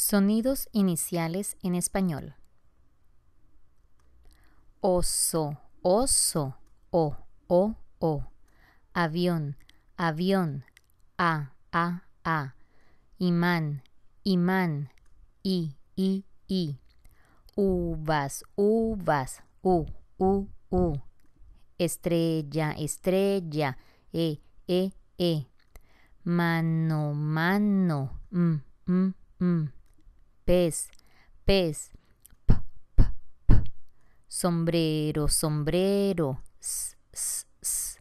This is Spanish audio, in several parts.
Sonidos iniciales en español. Oso, oso, o, o, o. Avión, avión, a, a, a. Imán, imán, i, i, i. Uvas, uvas, u, u, u. Estrella, estrella, e, e, e. Mano, mano, m, m, m pez, pez, p, p, sombrero, sombrero, s, s,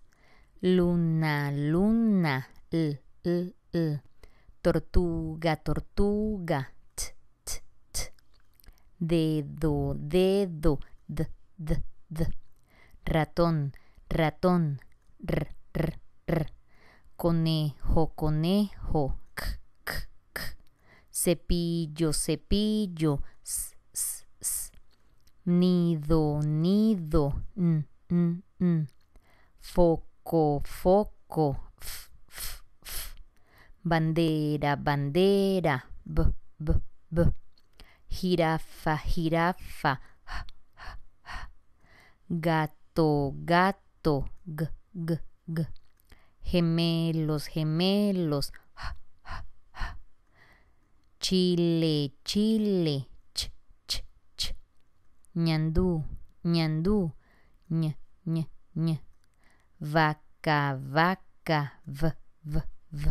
luna, luna, l, l, l. tortuga, tortuga, t, t, t. dedo, dedo, d, d, d. ratón, ratón, r, r, r. conejo, conejo, cepillo, cepillo, s, s, s. nido, nido, n, n, n. foco, foco, f, f, f. bandera, bandera, b, b, b. jirafa, jirafa, gato, gato, g, g, g. gemelos, gemelos, chile, chile, ch, ch, ch. ñandú, ñandú, ñ, ñ, ñ. vaca, vaca, v, v, v.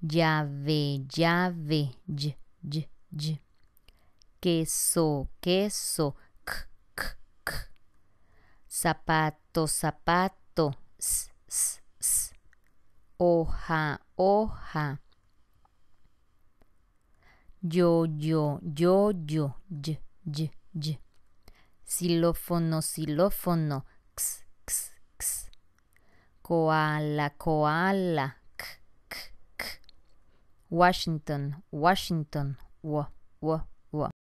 llave, llave, j, j, j. queso, queso, k, k, k. zapato, zapato, s, s, s. hoja, hoja yo, yo, yo, yo, y, y, y. Xilófono, xilófono, x, x, x. Koala, koala, k, k, k. Washington, Washington, w, w, w.